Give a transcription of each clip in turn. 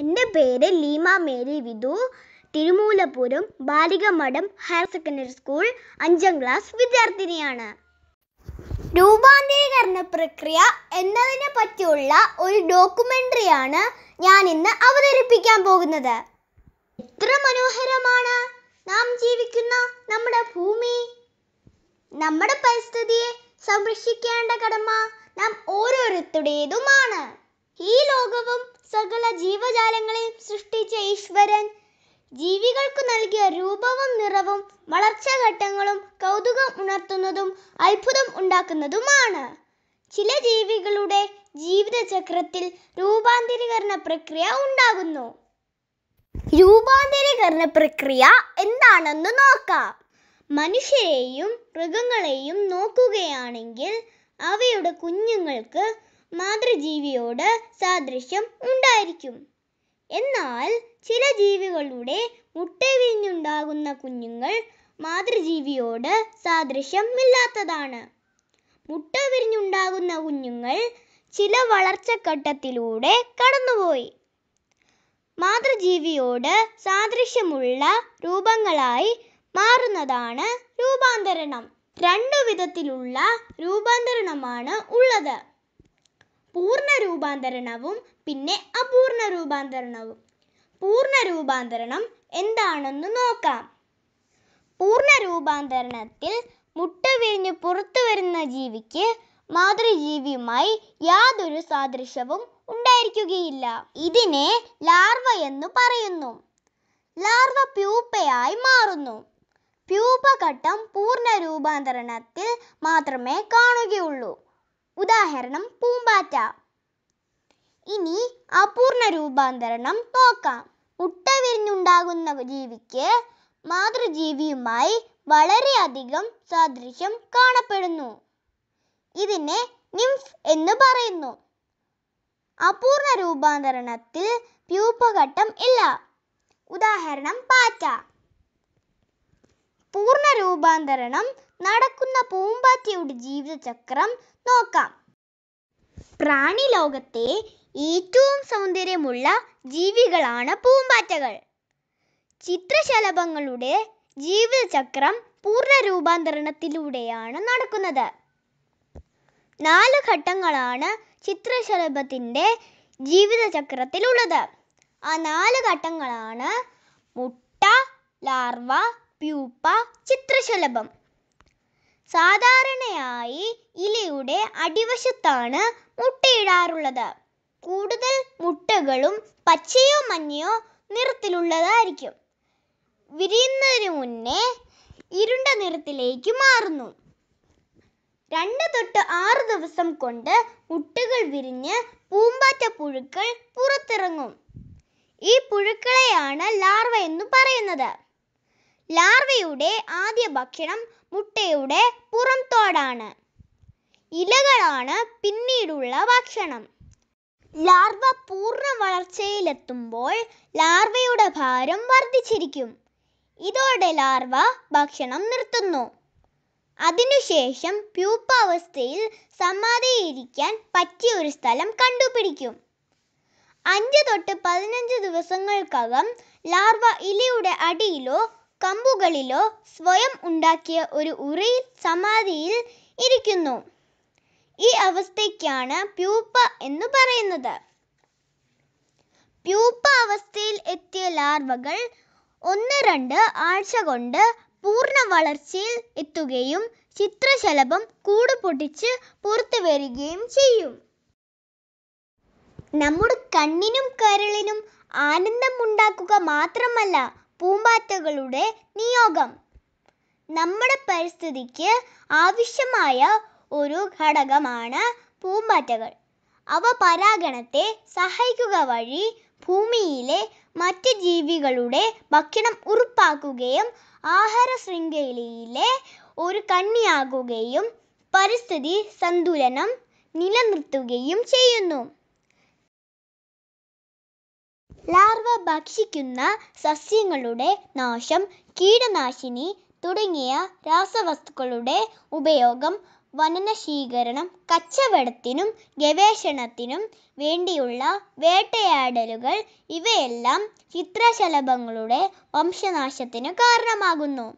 എൻ്റെ പേര് Leema Mary Vidhu Thirumoolapuram Balikamadom higher secondary school അഞ്ചാം ക്ലാസ് വിദ്യാർത്ഥിനിയാണ് രൂപാന്തരീകരണ പ്രക്രിയ എന്നതിനെ പറ്റിയുള്ള ഒരു ഡോക്യുമെൻ്ററിയാണ് ഞാൻ ഇന്ന് അവതരിപ്പിക്കാൻ പോകുന്നത് എത്ര മനോഹരമാണ് നാം ജീവിക്കുന്ന നമ്മുടെ ഭൂമി നമ്മുടെ പരിസ്ഥിതിയെ സംരക്ഷിക്കേണ്ട കടമ നാം ഓരോരുത്തരുടേതുമാണ് ഈ ലോകവും സകല ജീവജാലങ്ങളെയും സൃഷ്ടിച്ച ഈശ്വരൻ ജീവികൾക്ക് നൽകിയ രൂപവും നിറവും ഘട്ടങ്ങളും കൗതുകം ഉണർത്തുന്നതും അത്ഭുതം ഉണ്ടാക്കുന്നതുമാണ് ചില ജീവികളുടെ ജീവിതചക്രത്തിൽ രൂപാന്തരീകരണ പ്രക്രിയ ഉണ്ടാകുന്നു രൂപാന്തരീകരണ പ്രക്രിയ എന്താണെന്ന് നോക്കാം മനുഷ്യരെയും മൃഗങ്ങളെയും നോക്കുകയാണെങ്കിൽ അവയുടെ കുഞ്ഞുങ്ങൾക്ക് മാതൃജീവിയോട് സാദൃശ്യം ഉണ്ടായിരിക്കും. എന്നാൽ ചില ജീവികളുടെ മുട്ടവിരിഞ്ഞുണ്ടാകുന്ന കുഞ്ഞുങ്ങൾ മാതൃജീവിയോട് സാദൃശ്യമില്ലാത്തതാണ്. വിരിഞ്ഞുണ്ടാകുന്ന കുഞ്ഞുങ്ങൾ ചില വളർച്ചാഘട്ടത്തിലൂടെ കടന്നുപോയി മാതൃജീവിയോട് സാദൃശ്യമുള്ള രൂപങ്ങളായി മാറുന്നതാണ് രൂപാന്തരണം. രണ്ടു വിധത്തിലുള്ള രൂപാന്തരണമാണ് ഉള്ളത്. പൂർണ്ണ രൂപാന്തരണവും പിന്നെ അപൂർണ രൂപാന്തരണവും പൂർണ്ണ രൂപാന്തരണം എന്താണെന്ന് നോക്കാം പൂർണ്ണ രൂപാന്തരണത്തിൽ മുട്ട വിരിഞ്ഞ് പുറത്തു വരുന്ന ജീവിക്ക് മാതൃജീവിയുമായി യാതൊരു സാദൃശ്യവും ഉണ്ടായിരിക്കുകയില്ല ഇതിനെ ലാർവ എന്ന് പറയുന്നു ലാർവ പ്യൂപ്പയായി മാറുന്നു പ്യൂപ്പഘട്ടം പൂർണ്ണ രൂപാന്തരണത്തിൽ മാത്രമേ കാണുകയുള്ളൂ ഉദാഹരണം പൂമ്പാറ്റ ഇനി അപൂർണ രൂപാന്തരണം നോക്കാം മുട്ട വിരിഞ്ഞുണ്ടാകുന്ന ജീവിക്ക് മാതൃജീവിയുമായി വളരെയധികം സാദൃശ്യം കാണപ്പെടുന്നു ഇതിനെ നിംഫ് എന്ന് പറയുന്നു അപൂർണ രൂപാന്തരണത്തിൽ പ്യൂപ്പഘട്ടം ഇല്ല ഉദാഹരണം പാറ്റ പൂർണ്ണ രൂപാന്തരണം നടക്കുന്ന പൂമ്പാറ്റയുടെ ജീവിതചക്രം നോക്കാം ലോകത്തെ ഏറ്റവും സൗന്ദര്യമുള്ള ജീവികളാണ് പൂമ്പാറ്റകൾ ചിത്രശലഭങ്ങളുടെ ജീവിതചക്രം പൂർണ്ണ രൂപാന്തരണത്തിലൂടെയാണ് നടക്കുന്നത് നാല് ഘട്ടങ്ങളാണ് ചിത്രശലഭത്തിൻ്റെ ജീവിതചക്രത്തിലുള്ളത് ആ നാല് ഘട്ടങ്ങളാണ് മുട്ട ലാർവ പ്യൂപ്പ ചിത്രശലഭം സാധാരണയായി ഇലയുടെ അടിവശത്താണ് മുട്ടയിടാറുള്ളത് കൂടുതൽ മുട്ടകളും പച്ചയോ മഞ്ഞയോ നിറത്തിലുള്ളതായിരിക്കും വിരിയുന്നതിനു മുന്നേ ഇരുണ്ട നിറത്തിലേക്ക് മാറുന്നു രണ്ട് തൊട്ട് ആറ് ദിവസം കൊണ്ട് മുട്ടകൾ വിരിഞ്ഞ് പൂമ്പാറ്റ പുഴുക്കൾ പുറത്തിറങ്ങും ഈ പുഴുക്കളെയാണ് ലാർവ എന്ന് പറയുന്നത് ലാർവയുടെ ആദ്യ ഭക്ഷണം മുട്ടയുടെ പുറംതോടാണ്. ഇലകളാണ് പിന്നീടുള്ള ഭക്ഷണം. ലാർവ എത്തുമ്പോൾ ലാർവയുടെ ഭാരം വർദ്ധിച്ചിരിക്കും ഇതോടെ ലാർവ ഭക്ഷണം നിർത്തുന്നു. അതിനുശേഷം പ്യൂപ്പാവസ്ഥയിൽ സമാധിയിരിക്കാൻ പറ്റിയ ഒരു സ്ഥലം കണ്ടുപിടിക്കും. അഞ്ച് തൊട്ട് പതിനഞ്ച് ദിവസങ്ങൾക്കകം ലാർവ ഇലയുടെ അടിയിലോ കമ്പുകളിലോ സ്വയം ഉണ്ടാക്കിയ ഒരു ഉറിയിൽ സമാധിയിൽ ഇരിക്കുന്നു. ഈ അവസ്ഥയ്ക്കാണ് പ്യൂപ്പ എന്ന് പറയുന്നത്. പ്യൂപ്പ അവസ്ഥയിൽ എത്തിയ ലാർവകൾ ഒന്ന് രണ്ട് ആഴ്ച കൊണ്ട് പൂർണ്ണ വളർച്ചയിൽ എത്തുകയും ചിത്രശലഭം കൂട് പൊട്ടിച്ച് പുറത്തുവരുകയും ചെയ്യും. നമ്മുടെ കണ്ണിനും കരളിനും ആനന്ദമുണ്ടാക്കുക മാത്രമല്ല പൂമ്പാറ്റകളുടെ നിയോഗം നമ്മുടെ പരിസ്ഥിതിക്ക് ആവശ്യമായ ഒരു ഘടകമാണ് പൂമ്പാറ്റകൾ അവ പരാഗണത്തെ സഹായിക്കുക വഴി ഭൂമിയിലെ മറ്റ് ജീവികളുടെ ഭക്ഷണം ഉറപ്പാക്കുകയും ആഹാര ശൃംഖലയിലെ ഒരു കണ്ണിയാകുകയും പരിസ്ഥിതി സന്തുലനം നിലനിർത്തുകയും ചെയ്യുന്നു ലാർവ ഭക്ഷിക്കുന്ന സസ്യങ്ങളുടെ നാശം കീടനാശിനി തുടങ്ങിയ രാസവസ്തുക്കളുടെ ഉപയോഗം വനനശീകരണം കച്ചവടത്തിനും ഗവേഷണത്തിനും വേണ്ടിയുള്ള വേട്ടയാടലുകൾ ഇവയെല്ലാം ചിത്രശലഭങ്ങളുടെ വംശനാശത്തിന് കാരണമാകുന്നു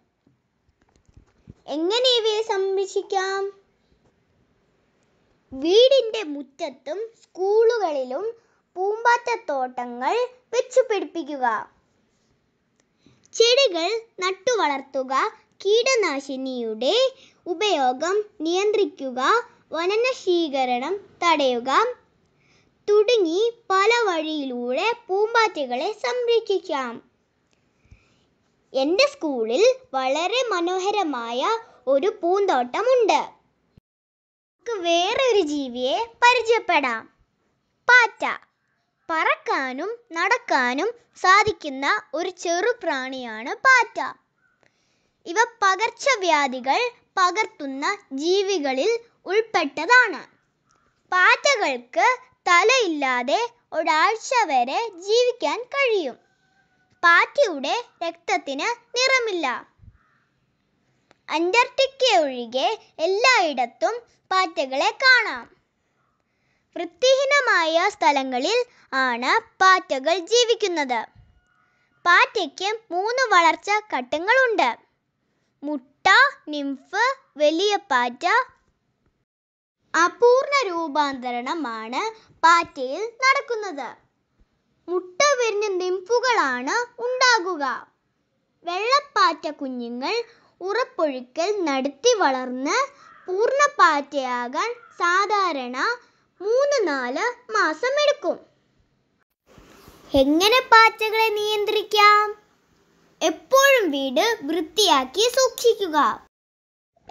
എങ്ങനെ ഇവയെ സംരക്ഷിക്കാം വീടിൻ്റെ മുറ്റത്തും സ്കൂളുകളിലും പൂമ്പാറ്റത്തോട്ടങ്ങൾ പിടിപ്പിക്കുക ചെടികൾ നട്ടുവളർത്തുക കീടനാശിനിയുടെ ഉപയോഗം നിയന്ത്രിക്കുക വനനശീകരണം തടയുക തുടങ്ങി പല വഴിയിലൂടെ പൂമ്പാറ്റകളെ സംരക്ഷിക്കാം എൻ്റെ സ്കൂളിൽ വളരെ മനോഹരമായ ഒരു പൂന്തോട്ടമുണ്ട് നമുക്ക് വേറൊരു ജീവിയെ പരിചയപ്പെടാം പാറ്റ പറക്കാനും നടക്കാനും സാധിക്കുന്ന ഒരു ചെറു പ്രാണിയാണ് പാറ്റ ഇവ പകർച്ചവ്യാധികൾ പകർത്തുന്ന ജീവികളിൽ ഉൾപ്പെട്ടതാണ് പാറ്റകൾക്ക് തലയില്ലാതെ ഒരാഴ്ച വരെ ജീവിക്കാൻ കഴിയും പാറ്റയുടെ രക്തത്തിന് നിറമില്ല അന്റാർട്ടിക്ക ഒഴികെ എല്ലായിടത്തും പാറ്റകളെ കാണാം വൃത്തിഹീനമായ സ്ഥലങ്ങളിൽ ആണ് പാറ്റകൾ ജീവിക്കുന്നത് പാറ്റയ്ക്ക് മൂന്ന് വളർച്ച ഘട്ടങ്ങളുണ്ട് മുട്ട നിംഫ് വലിയ പാറ്റ അപൂർണ രൂപാന്തരണമാണ് പാറ്റയിൽ നടക്കുന്നത് മുട്ട വിരിഞ്ഞ നിംഫുകളാണ് ഉണ്ടാകുക വെള്ളപ്പാറ്റ കുഞ്ഞുങ്ങൾ ഉറപ്പൊഴുക്കൽ നടത്തി വളർന്ന് പൂർണ്ണ പാറ്റയാകാൻ സാധാരണ മൂന്ന് നാല് മാസം എടുക്കും എങ്ങനെ പാറ്റകളെ നിയന്ത്രിക്കാം എപ്പോഴും വീട് വൃത്തിയാക്കി സൂക്ഷിക്കുക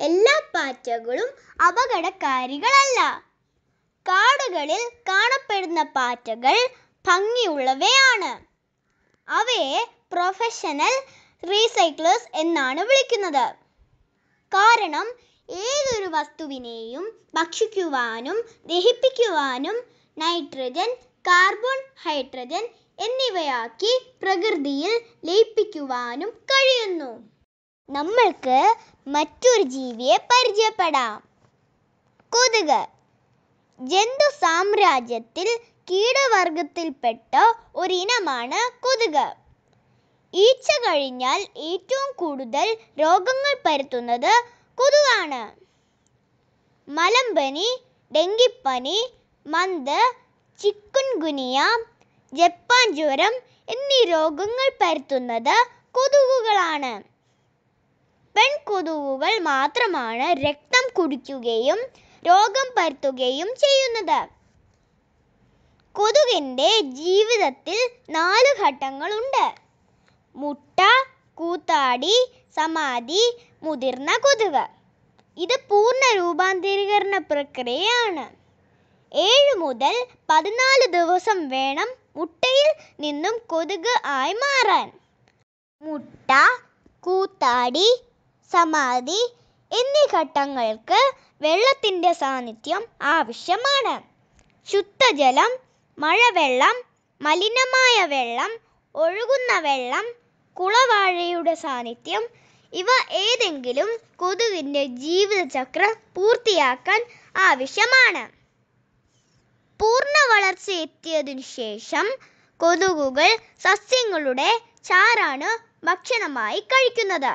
എല്ലാ പാറ്റകളും അപകടകാരികളല്ല കാടുകളിൽ കാണപ്പെടുന്ന പാറ്റകൾ ഭംഗിയുള്ളവയാണ് അവയെ പ്രൊഫഷണൽ റീസൈക്ലേഴ്സ് എന്നാണ് വിളിക്കുന്നത് കാരണം ഏതൊരു വസ്തുവിനെയും ഭക്ഷിക്കുവാനും ദഹിപ്പിക്കുവാനും നൈട്രജൻ കാർബൺ ഹൈഡ്രജൻ എന്നിവയാക്കി പ്രകൃതിയിൽ ലയിപ്പിക്കുവാനും കഴിയുന്നു നമ്മൾക്ക് മറ്റൊരു ജീവിയെ പരിചയപ്പെടാം കൊതുക് ജന്തു സാമ്രാജ്യത്തിൽ കീടവർഗത്തിൽപ്പെട്ട ഒരിനമാണ് കൊതുക് ഈച്ച കഴിഞ്ഞാൽ ഏറ്റവും കൂടുതൽ രോഗങ്ങൾ പരത്തുന്നത് കൊതുകാണ് മലമ്പനി ഡെങ്കിപ്പനി മന്ത് ചിക്കുൻഗുനിയ ജപ്പാൻ ജ്വരം എന്നീ രോഗങ്ങൾ പരത്തുന്നത് കൊതുകുകളാണ് പെൺകൊതുകുകൾ മാത്രമാണ് രക്തം കുടിക്കുകയും രോഗം പരത്തുകയും ചെയ്യുന്നത് കൊതുകിൻ്റെ ജീവിതത്തിൽ നാല് ഘട്ടങ്ങളുണ്ട് മുട്ട കൂത്താടി സമാധി മുതിർന്ന കൊതുക് ഇത് പൂർണ്ണ രൂപാന്തരീകരണ പ്രക്രിയയാണ് ഏഴ് മുതൽ പതിനാല് ദിവസം വേണം മുട്ടയിൽ നിന്നും കൊതുക് ആയി മാറാൻ മുട്ട കൂത്താടി സമാധി എന്നീ ഘട്ടങ്ങൾക്ക് വെള്ളത്തിൻ്റെ സാന്നിധ്യം ആവശ്യമാണ് ശുദ്ധജലം മഴവെള്ളം മലിനമായ വെള്ളം ഒഴുകുന്ന വെള്ളം കുളവാഴയുടെ സാന്നിധ്യം ഇവ ഏതെങ്കിലും കൊതുകിൻ്റെ ജീവിതചക്രം പൂർത്തിയാക്കാൻ ആവശ്യമാണ് പൂർണ്ണ എത്തിയതിനു ശേഷം കൊതുകുകൾ സസ്യങ്ങളുടെ ചാറാണ് ഭക്ഷണമായി കഴിക്കുന്നത്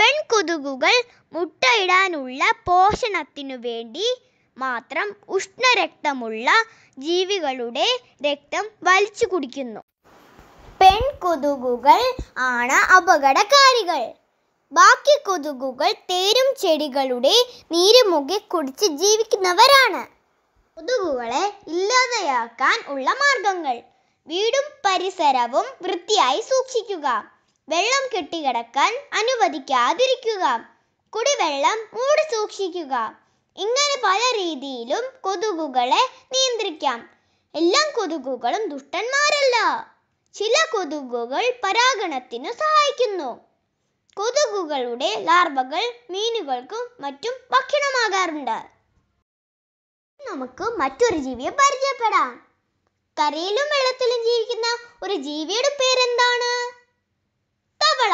പെൺകൊതുകുകൾ മുട്ടയിടാനുള്ള പോഷണത്തിനു വേണ്ടി മാത്രം ഉഷ്ണരക്തമുള്ള ജീവികളുടെ രക്തം വലിച്ചു കുടിക്കുന്നു കൊതുകുകൾ ആണ് അപകടകാരികൾ ബാക്കി കൊതുകുകൾ തേരും ചെടികളുടെ നീര് മുഖി കുടിച്ച് ജീവിക്കുന്നവരാണ് കൊതുകുകളെ ഇല്ലാതെയാക്കാൻ ഉള്ള മാർഗങ്ങൾ വീടും പരിസരവും വൃത്തിയായി സൂക്ഷിക്കുക വെള്ളം കെട്ടിക്കിടക്കാൻ അനുവദിക്കാതിരിക്കുക കുടിവെള്ളം മൂടി സൂക്ഷിക്കുക ഇങ്ങനെ പല രീതിയിലും കൊതുകുകളെ നിയന്ത്രിക്കാം എല്ലാ കൊതുകുകളും ദുഷ്ടന്മാരല്ല ചില കൊതുകുകൾ പരാഗണത്തിനു സഹായിക്കുന്നു കൊതുകുകളുടെ ലാർവകൾ മീനുകൾക്കും മറ്റും ഭക്ഷണമാകാറുണ്ട് നമുക്ക് മറ്റൊരു ജീവിയെ പരിചയപ്പെടാം കരയിലും വെള്ളത്തിലും ജീവിക്കുന്ന ഒരു ജീവിയുടെ പേരെന്താണ് തവള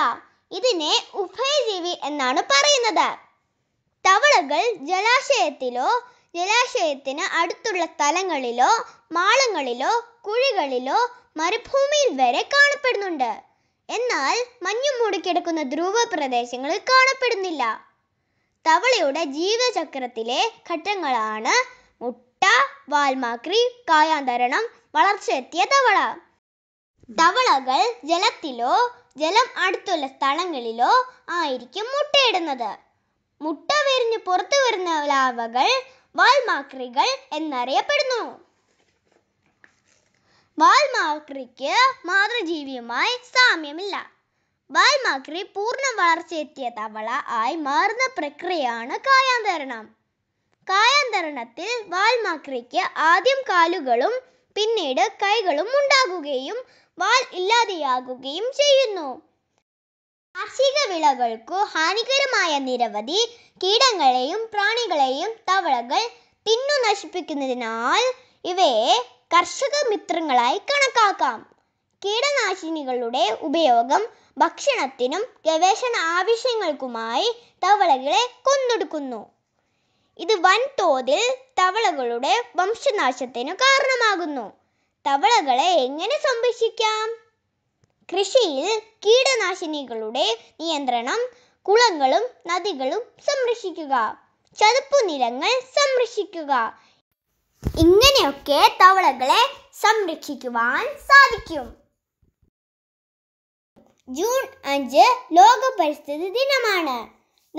ഇതിനെ ഉഭയജീവി എന്നാണ് പറയുന്നത് തവളകൾ ജലാശയത്തിലോ ജലാശയത്തിന് അടുത്തുള്ള സ്ഥലങ്ങളിലോ മാളങ്ങളിലോ കുഴികളിലോ മരുഭൂമിയിൽ വരെ കാണപ്പെടുന്നുണ്ട് എന്നാൽ മഞ്ഞു മൂടിക്കിടക്കുന്ന ധ്രുവ പ്രദേശങ്ങളിൽ കാണപ്പെടുന്നില്ല തവളയുടെ ജീവചക്രത്തിലെ ഘട്ടങ്ങളാണ് മുട്ട വാൽമാക്രി കായാന്തരണം വളർച്ചയെത്തിയ തവള തവളകൾ ജലത്തിലോ ജലം അടുത്തുള്ള സ്ഥലങ്ങളിലോ ആയിരിക്കും മുട്ടയിടുന്നത് മുട്ട വിരിഞ്ഞ് പുറത്തു വരുന്ന ലാവകൾ വാൽമാക്രികൾ എന്നറിയപ്പെടുന്നു വാൽമാക്രിക്ക് മാതൃജീവിയുമായി സാമ്യമില്ല വാൽമാക്രി പൂർണ്ണ വളർച്ചയെത്തിയ തവള ആയി മാറുന്ന പ്രക്രിയയാണ് കായാന്തരണം കായാന്തരണത്തിൽ വാൽമാക്രിക്ക് ആദ്യം കാലുകളും പിന്നീട് കൈകളും ഉണ്ടാകുകയും വാൽ ഇല്ലാതെയാകുകയും ചെയ്യുന്നു കാർഷിക വിളകൾക്കു ഹാനികരമായ നിരവധി കീടങ്ങളെയും പ്രാണികളെയും തവളകൾ തിന്നു നശിപ്പിക്കുന്നതിനാൽ ഇവയെ കർഷക മിത്രങ്ങളായി കണക്കാക്കാം കീടനാശിനികളുടെ ഉപയോഗം ഭക്ഷണത്തിനും ഗവേഷണ ആവശ്യങ്ങൾക്കുമായി തവളകളെ കൊന്നൊടുക്കുന്നു ഇത് വൻതോതിൽ തവളകളുടെ വംശനാശത്തിന് കാരണമാകുന്നു തവളകളെ എങ്ങനെ സംരക്ഷിക്കാം കൃഷിയിൽ കീടനാശിനികളുടെ നിയന്ത്രണം കുളങ്ങളും നദികളും സംരക്ഷിക്കുക ചതുപ്പുനിലങ്ങൾ സംരക്ഷിക്കുക ഇങ്ങനെയൊക്കെ തവളകളെ സംരക്ഷിക്കുവാൻ സാധിക്കും ജൂൺ അഞ്ച് ലോക പരിസ്ഥിതി ദിനമാണ്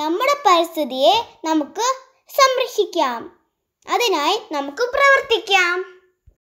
നമ്മുടെ പരിസ്ഥിതിയെ നമുക്ക് സംരക്ഷിക്കാം അതിനായി നമുക്ക് പ്രവർത്തിക്കാം